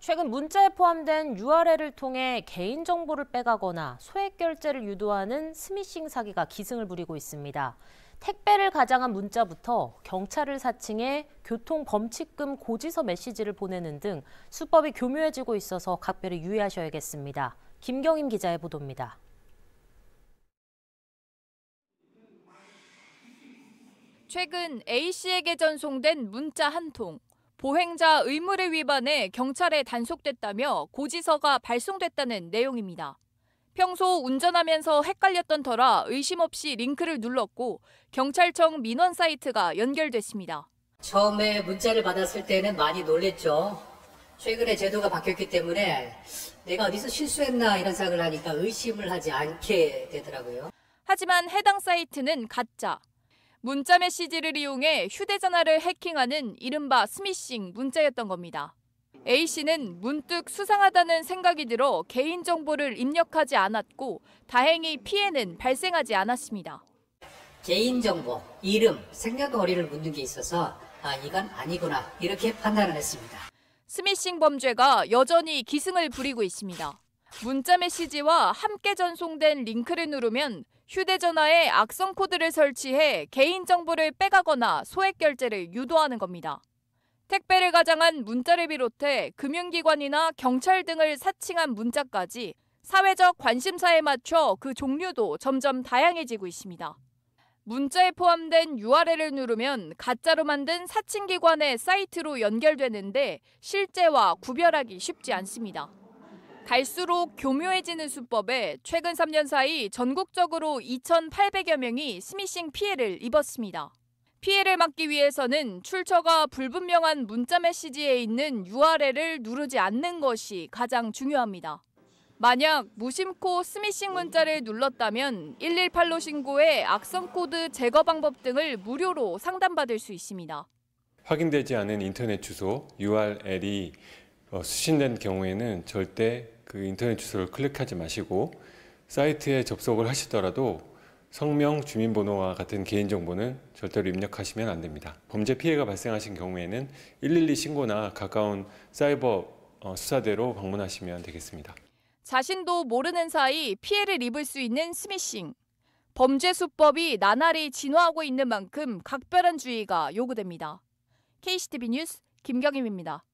최근 문자에 포함된 URL을 통해 개인정보를 빼가거나 소액 결제를 유도하는 스미싱 사기가 기승을 부리고 있습니다. 택배를 가장한 문자부터 경찰을 사칭해 교통범칙금 고지서 메시지를 보내는 등 수법이 교묘해지고 있어서 각별히 유의하셔야겠습니다. 김경임 기자의 보도입니다. 최근 A씨에게 전송된 문자 한 통. 보행자 의무를 위반해 경찰에 단속됐다며 고지서가 발송됐다는 내용입니다. 평소 운전하면서 헷갈렸던 터라 의심 없이 링크를 눌렀고 경찰청 민원 사이트가 연결됐습니다. 처음에 문자를 받았을 때는 많이 놀랬죠. 최근에 제도가 바뀌었기 때문에 내가 어디서 실수했나 이런 생각을 하니까 의심을 하지 않게 되더라고요. 하지만 해당 사이트는 가짜, 문자 메시지를 이용해 휴대전화를 해킹하는 이른바 스미싱 문자였던 겁니다. A 씨는 문득 수상하다는 생각이 들어 개인정보를 입력하지 않았고 다행히 피해는 발생하지 않았습니다. 개인정보, 이름, 생각거리를 묻는 게 있어서 아, 이건 아니구나 이렇게 판단을 했습니다. 스미싱 범죄가 여전히 기승을 부리고 있습니다. 문자 메시지와 함께 전송된 링크를 누르면 휴대전화에 악성 코드를 설치해 개인정보를 빼가거나 소액 결제를 유도하는 겁니다. 택배를 가장한 문자를 비롯해 금융기관이나 경찰 등을 사칭한 문자까지 사회적 관심사에 맞춰 그 종류도 점점 다양해지고 있습니다. 문자에 포함된 URL을 누르면 가짜로 만든 사칭기관의 사이트로 연결되는데 실제와 구별하기 쉽지 않습니다. 갈수록 교묘해지는 수법에 최근 3년 사이 전국적으로 2,800여 명이 스미싱 피해를 입었습니다. 피해를 막기 위해서는 출처가 불분명한 문자 메시지에 있는 URL을 누르지 않는 것이 가장 중요합니다. 만약 무심코 스미싱 문자를 눌렀다면 118로 신고해 악성 코드 제거 방법 등을 무료로 상담받을 수 있습니다. 확인되지 않은 인터넷 주소 URL이 어, 수신된 경우에는 절대 그 인터넷 주소를 클릭하지 마시고 사이트에 접속을 하시더라도 성명, 주민번호와 같은 개인정보는 절대로 입력하시면 안 됩니다. 범죄 피해가 발생하신 경우에는 112 신고나 가까운 사이버 어, 수사대로 방문하시면 되겠습니다. 자신도 모르는 사이 피해를 입을 수 있는 스미싱. 범죄 수법이 나날이 진화하고 있는 만큼 각별한 주의가 요구됩니다. KCTV 뉴스 김경임입니다.